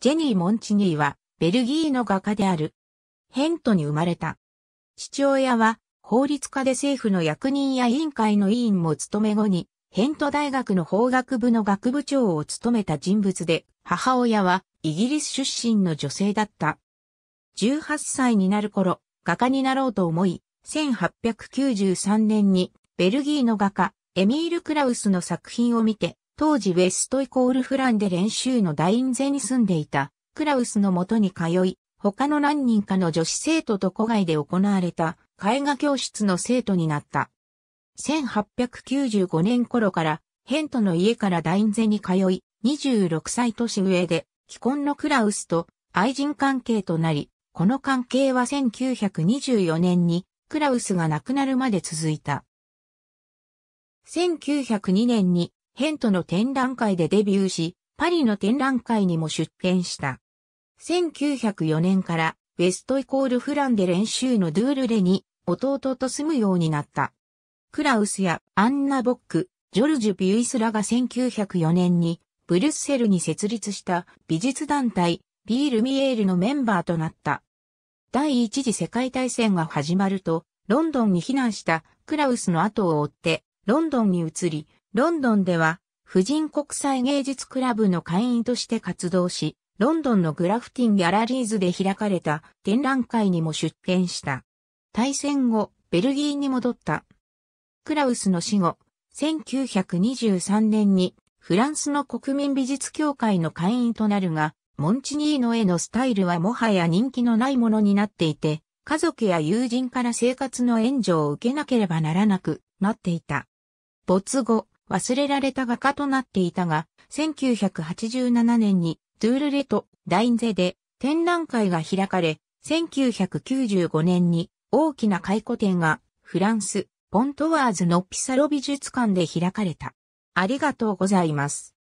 ジェニー・モンチニーは、ベルギーの画家である。ヘントに生まれた。父親は、法律家で政府の役人や委員会の委員も務め後に、ヘント大学の法学部の学部長を務めた人物で、母親は、イギリス出身の女性だった。18歳になる頃、画家になろうと思い、1893年に、ベルギーの画家、エミール・クラウスの作品を見て、当時ウェストイコールフランで練習のダインゼに住んでいた、クラウスのもとに通い、他の何人かの女子生徒と子外で行われた絵画教室の生徒になった。1895年頃から、ヘントの家からダインゼに通い、26歳年上で、既婚のクラウスと愛人関係となり、この関係は1924年にクラウスが亡くなるまで続いた。1902年にヘントの展覧会でデビューし、パリの展覧会にも出展した。1904年からウェストイコールフランで練習のドゥールレに弟と住むようになった。クラウスやアンナ・ボック、ジョルジュ・ビュイスらが1904年にブルッセルに設立した美術団体ビール・ミエールのメンバーとなった。第一次世界大戦が始まるとロンドンに避難したクラウスの後を追ってロンドンに移りロンドンでは、婦人国際芸術クラブの会員として活動し、ロンドンのグラフティンギャラリーズで開かれた展覧会にも出展した。対戦後、ベルギーに戻った。クラウスの死後、1923年にフランスの国民美術協会の会員となるが、モンチニーノへのスタイルはもはや人気のないものになっていて、家族や友人から生活の援助を受けなければならなくなっていた。没後、忘れられた画家となっていたが、1987年にトゥールレとダインゼで展覧会が開かれ、1995年に大きな回顧展がフランス、ポントワーズのピサロ美術館で開かれた。ありがとうございます。